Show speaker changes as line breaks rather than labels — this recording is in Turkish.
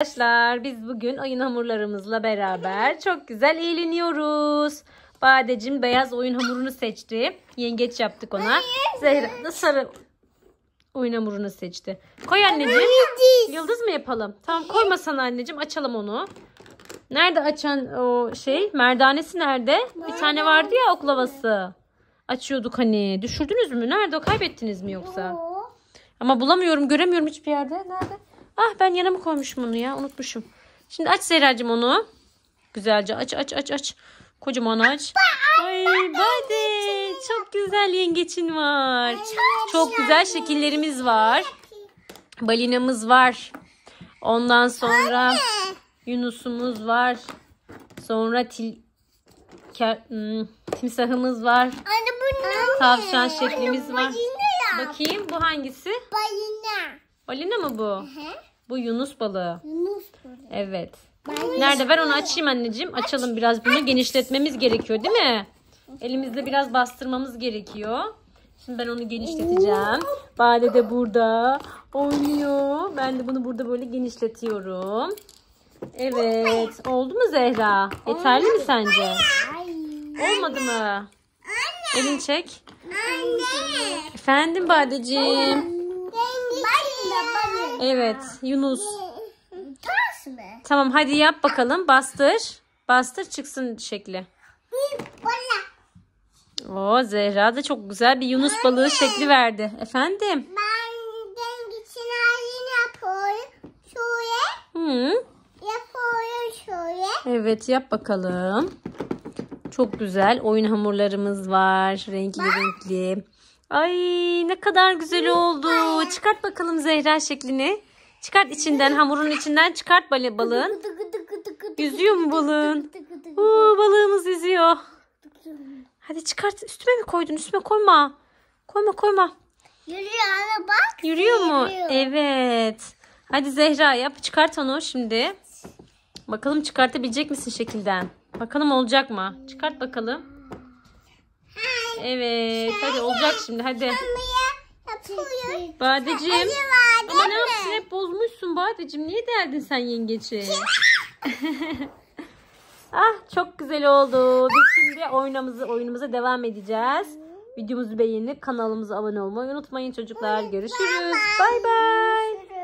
Arkadaşlar biz bugün oyun hamurlarımızla beraber çok güzel eğleniyoruz. Badecim beyaz oyun hamurunu seçti. Yengeç yaptık ona. Zehra da sarı oyun hamurunu seçti. Koy anneciğim. Yıldız mı yapalım? Tamam koyma sana anneciğim açalım onu. Nerede açan o şey? Merdanesi nerede? Bir tane vardı ya oklavası. Açıyorduk hani. Düşürdünüz mü? Nerede Kaybettiniz mi yoksa? Ama bulamıyorum göremiyorum hiçbir yerde. Nerede? Ah ben yana mı koymuşum onu ya unutmuşum. Şimdi aç Zehra'cığım onu. Güzelce aç aç aç aç. Kocaman aç. Ay Bade çok güzel yengeçin var. Çok güzel şekillerimiz var. Balinamız var. Ondan sonra Yunus'umuz var. Sonra til, hmm, timsahımız var. Tavşan şeklimiz var. Bakayım bu hangisi? Balina. Balina mı bu? Hı hı. Bu Yunus balığı. Yunus balığı. Evet. Ben Nerede? Ver onu açayım anneciğim. Açalım biraz bunu genişletmemiz gerekiyor değil mi? Elimizde biraz bastırmamız gerekiyor. Şimdi ben onu genişleteceğim. Bade de burada oynuyor. Ben de bunu burada böyle genişletiyorum. Evet. Oldu mu Zehra? Yeterli mi sence? Olmadı mı? Elin çek. Efendim Badeciğim. Evet Yunus. Ters mi? Tamam hadi yap bakalım. Bastır. Bastır çıksın şekli. O Zehra da çok güzel bir Yunus Anne. balığı şekli verdi. Efendim? Ben dengisini halini yapıyorum. Şöyle. Hı. Yapıyorum şöyle. Evet yap bakalım. Çok güzel oyun hamurlarımız var. Renkli ben... renkli. Ay ne kadar güzel oldu. Çıkart bakalım Zehra şeklini. Çıkart içinden hamurun içinden çıkart balığın. Yüzüyor mu balığın? Oo, balığımız yüzüyor. Hadi çıkart üstüme mi koydun? Üstüme koyma. Koyma koyma. Yürüyor ana bak. Yürüyor mu? Yürüyor. Evet. Hadi Zehra yap çıkart onu şimdi. Bakalım çıkartabilecek misin şekilden? Bakalım olacak mı? Çıkart bakalım. Evet. Hadi olacak şimdi hadi. Badeciğim. Ama ne yapmışsın hep bozmuşsun Badeciğim. Niye derdin sen yengeçi? ah çok güzel oldu. Biz şimdi oynamızı, oyunumuza devam edeceğiz. Videomuzu beğenip kanalımıza abone olmayı unutmayın çocuklar. Görüşürüz. Bay bay.